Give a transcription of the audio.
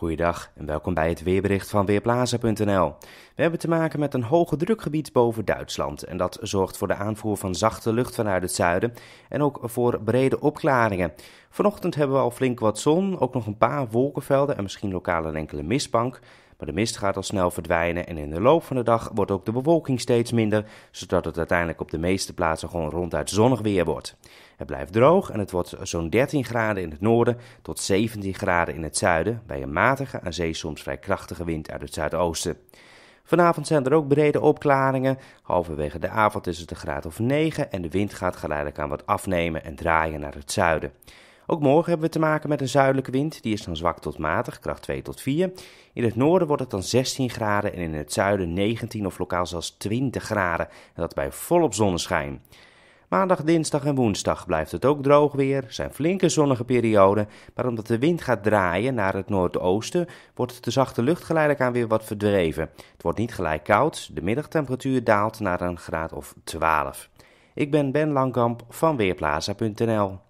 Goeiedag en welkom bij het weerbericht van Weerplaza.nl. We hebben te maken met een hoge drukgebied boven Duitsland en dat zorgt voor de aanvoer van zachte lucht vanuit het zuiden en ook voor brede opklaringen. Vanochtend hebben we al flink wat zon, ook nog een paar wolkenvelden en misschien lokaal een enkele mistbank. Maar de mist gaat al snel verdwijnen en in de loop van de dag wordt ook de bewolking steeds minder, zodat het uiteindelijk op de meeste plaatsen gewoon ronduit zonnig weer wordt. Het blijft droog en het wordt zo'n 13 graden in het noorden tot 17 graden in het zuiden bij een matige aan zee soms vrij krachtige wind uit het zuidoosten. Vanavond zijn er ook brede opklaringen. Halverwege de avond is het een graad of 9 en de wind gaat geleidelijk aan wat afnemen en draaien naar het zuiden. Ook morgen hebben we te maken met een zuidelijke wind. Die is dan zwak tot matig, kracht 2 tot 4. In het noorden wordt het dan 16 graden en in het zuiden 19 of lokaal zelfs 20 graden. En dat bij volop zonneschijn. Maandag, dinsdag en woensdag blijft het ook droog weer, zijn flinke zonnige perioden, maar omdat de wind gaat draaien naar het noordoosten, wordt de zachte lucht geleidelijk aan weer wat verdreven. Het wordt niet gelijk koud, de middagtemperatuur daalt naar een graad of 12. Ik ben Ben Langkamp van Weerplaza.nl.